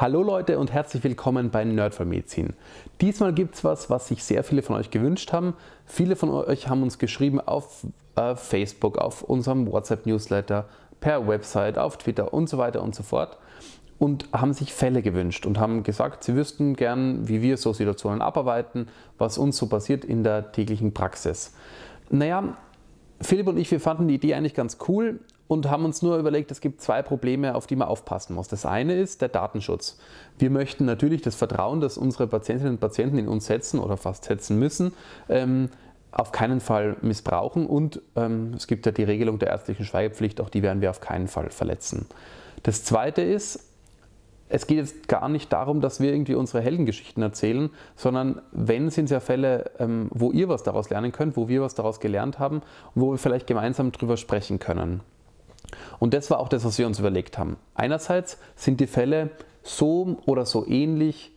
Hallo Leute und herzlich willkommen bei Nerd für Medizin. Diesmal gibt es was, was sich sehr viele von euch gewünscht haben. Viele von euch haben uns geschrieben auf äh, Facebook, auf unserem WhatsApp-Newsletter, per Website, auf Twitter und so weiter und so fort und haben sich Fälle gewünscht und haben gesagt, sie wüssten gern, wie wir so Situationen abarbeiten, was uns so passiert in der täglichen Praxis. Naja, Philipp und ich, wir fanden die Idee eigentlich ganz cool, und haben uns nur überlegt, es gibt zwei Probleme, auf die man aufpassen muss. Das eine ist der Datenschutz. Wir möchten natürlich das Vertrauen, das unsere Patientinnen und Patienten in uns setzen oder fast setzen müssen, ähm, auf keinen Fall missbrauchen und ähm, es gibt ja die Regelung der ärztlichen Schweigepflicht, auch die werden wir auf keinen Fall verletzen. Das zweite ist, es geht jetzt gar nicht darum, dass wir irgendwie unsere Heldengeschichten erzählen, sondern wenn sind es ja Fälle, ähm, wo ihr was daraus lernen könnt, wo wir was daraus gelernt haben, wo wir vielleicht gemeinsam drüber sprechen können. Und das war auch das, was wir uns überlegt haben. Einerseits sind die Fälle so oder so ähnlich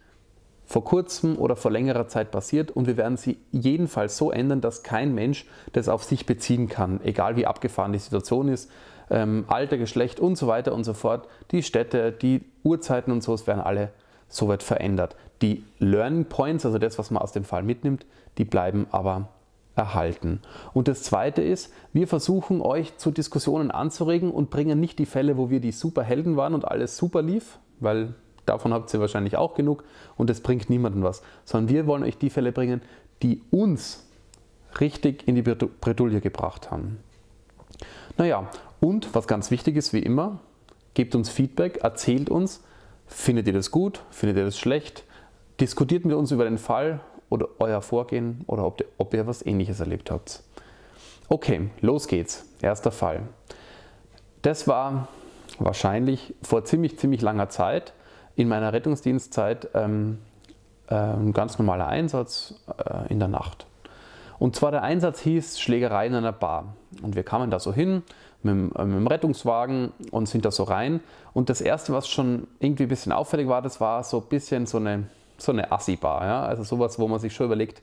vor kurzem oder vor längerer Zeit passiert und wir werden sie jedenfalls so ändern, dass kein Mensch das auf sich beziehen kann, egal wie abgefahren die Situation ist, ähm, Alter, Geschlecht und so weiter und so fort. Die Städte, die Uhrzeiten und so, es werden alle so weit verändert. Die Learning Points, also das, was man aus dem Fall mitnimmt, die bleiben aber erhalten. Und das Zweite ist, wir versuchen euch zu Diskussionen anzuregen und bringen nicht die Fälle, wo wir die Superhelden waren und alles super lief, weil davon habt ihr wahrscheinlich auch genug und es bringt niemandem was, sondern wir wollen euch die Fälle bringen, die uns richtig in die Bredouille gebracht haben. Naja, und was ganz wichtig ist, wie immer, gebt uns Feedback, erzählt uns, findet ihr das gut, findet ihr das schlecht, diskutiert mit uns über den Fall, oder euer Vorgehen oder ob, ob ihr was ähnliches erlebt habt. Okay, los geht's. Erster Fall. Das war wahrscheinlich vor ziemlich, ziemlich langer Zeit in meiner Rettungsdienstzeit ähm, äh, ein ganz normaler Einsatz äh, in der Nacht. Und zwar der Einsatz hieß Schlägerei in einer Bar. Und wir kamen da so hin mit, äh, mit, dem Rettungswagen und sind da so rein. Und das Erste, was schon irgendwie ein bisschen auffällig war, das war so ein bisschen so eine so eine Assi-Bar. Ja? Also sowas, wo man sich schon überlegt,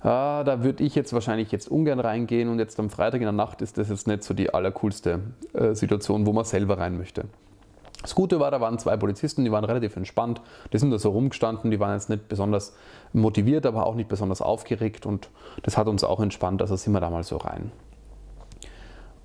ah, da würde ich jetzt wahrscheinlich jetzt ungern reingehen und jetzt am Freitag in der Nacht ist das jetzt nicht so die allercoolste äh, Situation, wo man selber rein möchte. Das Gute war, da waren zwei Polizisten, die waren relativ entspannt, die sind da so rumgestanden, die waren jetzt nicht besonders motiviert, aber auch nicht besonders aufgeregt und das hat uns auch entspannt, also sind wir da mal so rein.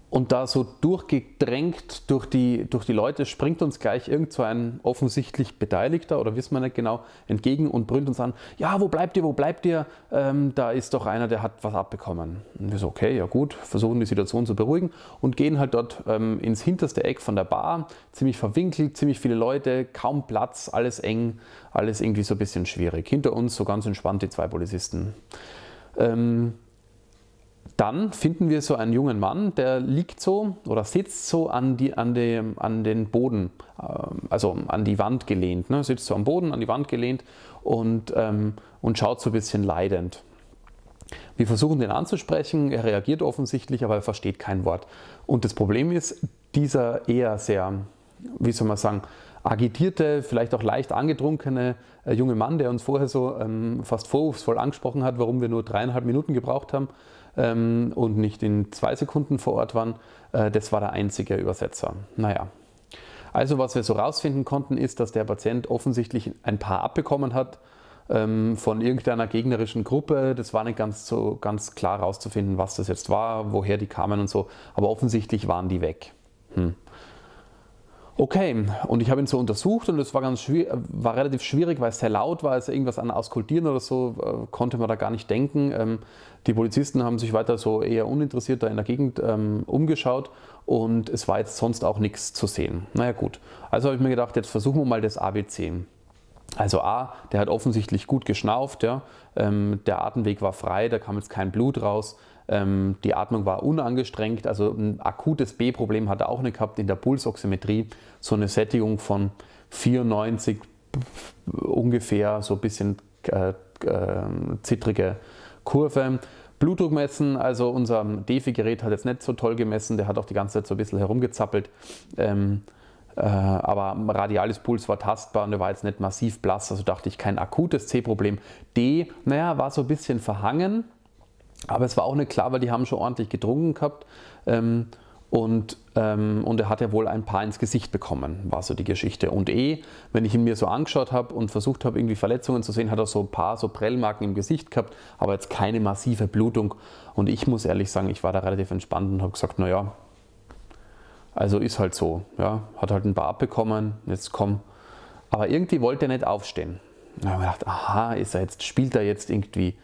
Und da so durchgedrängt durch die, durch die Leute springt uns gleich irgend so ein offensichtlich Beteiligter oder wissen wir nicht genau entgegen und brüllt uns an, ja, wo bleibt ihr, wo bleibt ihr? Ähm, da ist doch einer, der hat was abbekommen. Und wir so, okay, ja gut, versuchen die Situation zu beruhigen und gehen halt dort ähm, ins hinterste Eck von der Bar, ziemlich verwinkelt, ziemlich viele Leute, kaum Platz, alles eng, alles irgendwie so ein bisschen schwierig. Hinter uns so ganz entspannt die zwei Polizisten. Ähm, dann finden wir so einen jungen Mann, der liegt so oder sitzt so an, die, an, dem, an den Boden, ähm, also an die Wand gelehnt, ne? sitzt so am Boden, an die Wand gelehnt und, ähm, und schaut so ein bisschen leidend. Wir versuchen den anzusprechen, er reagiert offensichtlich, aber er versteht kein Wort. Und das Problem ist, dieser eher sehr, wie soll man sagen, agitierte, vielleicht auch leicht angetrunkene äh, junge Mann, der uns vorher so ähm, fast vorwurfsvoll angesprochen hat, warum wir nur dreieinhalb Minuten gebraucht haben, ähm, und nicht in zwei Sekunden vor Ort waren. Äh, das war der einzige Übersetzer. Naja. Also was wir so rausfinden konnten, ist, dass der Patient offensichtlich ein paar abbekommen hat ähm, von irgendeiner gegnerischen Gruppe. Das war nicht ganz so ganz klar rauszufinden, was das jetzt war, woher die kamen und so. Aber offensichtlich waren die weg. Hm. Okay, und ich habe ihn so untersucht und es war, ganz war relativ schwierig, weil es sehr laut war, also irgendwas an Auskultieren oder so äh, konnte man da gar nicht denken. Ähm, die Polizisten haben sich weiter so eher uninteressiert da in der Gegend ähm, umgeschaut und es war jetzt sonst auch nichts zu sehen. Naja gut, also habe ich mir gedacht, jetzt versuchen wir mal das ABC. Also A, der hat offensichtlich gut geschnauft, ja. Ähm, der Atemweg war frei, da kam jetzt kein Blut raus. Ähm, die Atmung war unangestrengt, also ein akutes B-Problem hat er auch nicht gehabt in der Pulsoximetrie. So eine Sättigung von 94 ungefähr, so ein bisschen äh, äh, zittrige Kurve. Blutdruck messen, also unser Defi-Gerät hat jetzt nicht so toll gemessen, der hat auch die ganze Zeit so ein bisschen herumgezappelt. Ähm, äh, aber radiales Puls war tastbar und der war jetzt nicht massiv blass, also dachte ich kein akutes C-Problem. D, naja, war so ein bisschen verhangen, aber es war auch nicht klar, weil die haben schon ordentlich getrunken gehabt. Ähm, und, ähm, und er hat ja wohl ein paar ins Gesicht bekommen, war so die Geschichte. Und eh, wenn ich ihn mir so angeschaut habe und versucht habe, irgendwie Verletzungen zu sehen, hat er so ein paar so Prellmarken im Gesicht gehabt, aber jetzt keine massive Blutung. Und ich muss ehrlich sagen, ich war da relativ entspannt und habe gesagt, naja, also ist halt so. Ja, hat halt ein paar abbekommen, jetzt komm. Aber irgendwie wollte er nicht aufstehen. Da habe ich mir gedacht, aha, ist er jetzt, spielt er jetzt irgendwie?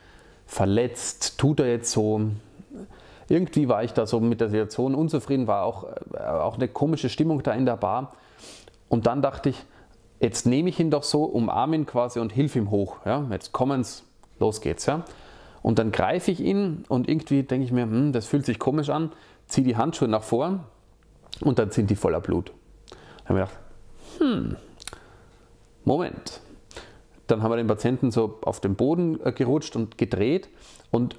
verletzt, tut er jetzt so. Irgendwie war ich da so mit der Situation unzufrieden, war auch, äh, auch eine komische Stimmung da in der Bar. Und dann dachte ich, jetzt nehme ich ihn doch so, umarme ihn quasi und hilf ihm hoch. Ja? Jetzt kommen's, los geht's. Ja? Und dann greife ich ihn und irgendwie denke ich mir, hm, das fühlt sich komisch an, ziehe die Handschuhe nach vorn und dann sind die voller Blut. Dann habe ich gedacht, hm, Moment, dann haben wir den Patienten so auf den Boden äh, gerutscht und gedreht und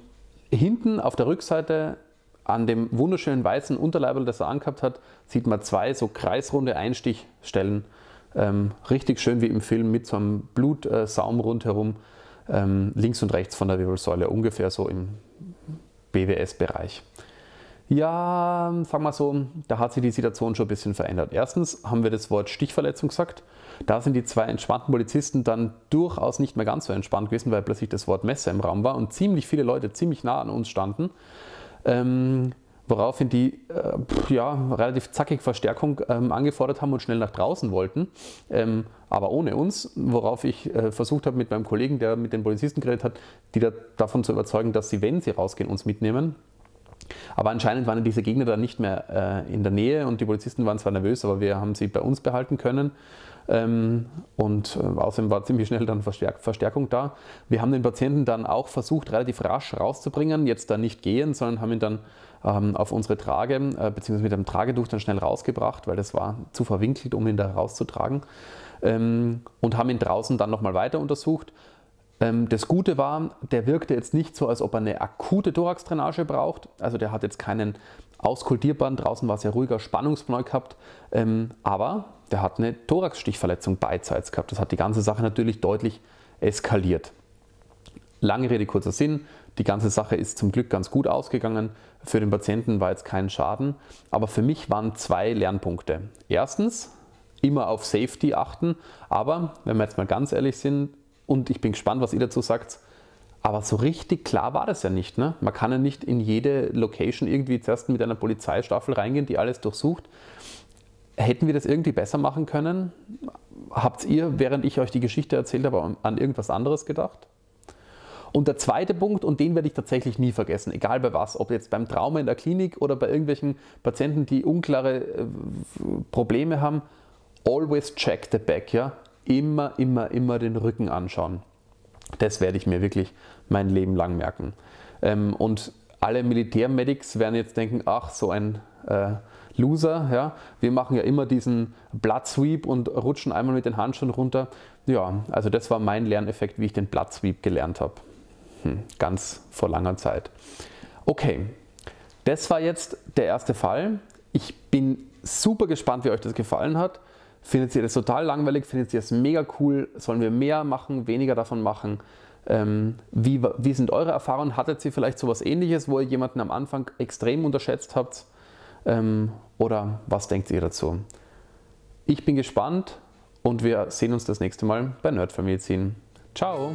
hinten auf der Rückseite an dem wunderschönen weißen Unterleibel, das er angehabt hat, sieht man zwei so kreisrunde Einstichstellen. Ähm, richtig schön wie im Film mit so einem Blutsaum äh, rundherum, ähm, links und rechts von der Wirbelsäule, ungefähr so im BWS-Bereich. Ja, sag mal so, da hat sich die Situation schon ein bisschen verändert. Erstens haben wir das Wort Stichverletzung gesagt. Da sind die zwei entspannten Polizisten dann durchaus nicht mehr ganz so entspannt gewesen, weil plötzlich das Wort Messer im Raum war und ziemlich viele Leute ziemlich nah an uns standen. Ähm, woraufhin die äh, ja, relativ zackig Verstärkung ähm, angefordert haben und schnell nach draußen wollten, ähm, aber ohne uns, worauf ich äh, versucht habe, mit meinem Kollegen, der mit den Polizisten geredet hat, die da, davon zu überzeugen, dass sie, wenn sie rausgehen, uns mitnehmen. Aber anscheinend waren diese Gegner dann nicht mehr äh, in der Nähe und die Polizisten waren zwar nervös, aber wir haben sie bei uns behalten können. Ähm, und äh, außerdem war ziemlich schnell dann Verstärk Verstärkung da. Wir haben den Patienten dann auch versucht, relativ rasch rauszubringen, jetzt dann nicht gehen, sondern haben ihn dann ähm, auf unsere Trage, äh, beziehungsweise mit einem Tragetuch dann schnell rausgebracht, weil das war zu verwinkelt, um ihn da rauszutragen. Ähm, und haben ihn draußen dann nochmal weiter untersucht ähm, das Gute war, der wirkte jetzt nicht so, als ob er eine akute Thoraxdrainage braucht. Also der hat jetzt keinen Auskultierband, draußen war es ja ruhiger, Spannungspneu gehabt. Ähm, aber der hat eine Thoraxstichverletzung beidseits gehabt. Das hat die ganze Sache natürlich deutlich eskaliert. Lange Rede, kurzer Sinn. Die ganze Sache ist zum Glück ganz gut ausgegangen. Für den Patienten war jetzt kein Schaden. Aber für mich waren zwei Lernpunkte. Erstens, immer auf Safety achten. Aber wenn wir jetzt mal ganz ehrlich sind, und ich bin gespannt, was ihr dazu sagt. Aber so richtig klar war das ja nicht. Ne? Man kann ja nicht in jede Location irgendwie zuerst mit einer Polizeistaffel reingehen, die alles durchsucht. Hätten wir das irgendwie besser machen können? Habt ihr, während ich euch die Geschichte erzählt habe, an irgendwas anderes gedacht? Und der zweite Punkt, und den werde ich tatsächlich nie vergessen, egal bei was, ob jetzt beim Trauma in der Klinik oder bei irgendwelchen Patienten, die unklare äh, Probleme haben, always check the back. Ja? immer, immer, immer den Rücken anschauen. Das werde ich mir wirklich mein Leben lang merken. Ähm, und alle Militärmedics werden jetzt denken, ach, so ein äh, Loser, ja, wir machen ja immer diesen Blood Sweep und rutschen einmal mit den Handschuhen runter. Ja, also das war mein Lerneffekt, wie ich den Blood Sweep gelernt habe. Hm, ganz vor langer Zeit. Okay, das war jetzt der erste Fall. Ich bin super gespannt, wie euch das gefallen hat. Findet ihr das total langweilig? Findet ihr das mega cool? Sollen wir mehr machen, weniger davon machen? Ähm, wie, wie sind eure Erfahrungen? Hattet ihr vielleicht sowas ähnliches, wo ihr jemanden am Anfang extrem unterschätzt habt? Ähm, oder was denkt ihr dazu? Ich bin gespannt und wir sehen uns das nächste Mal bei Nerdfamilien. Ciao!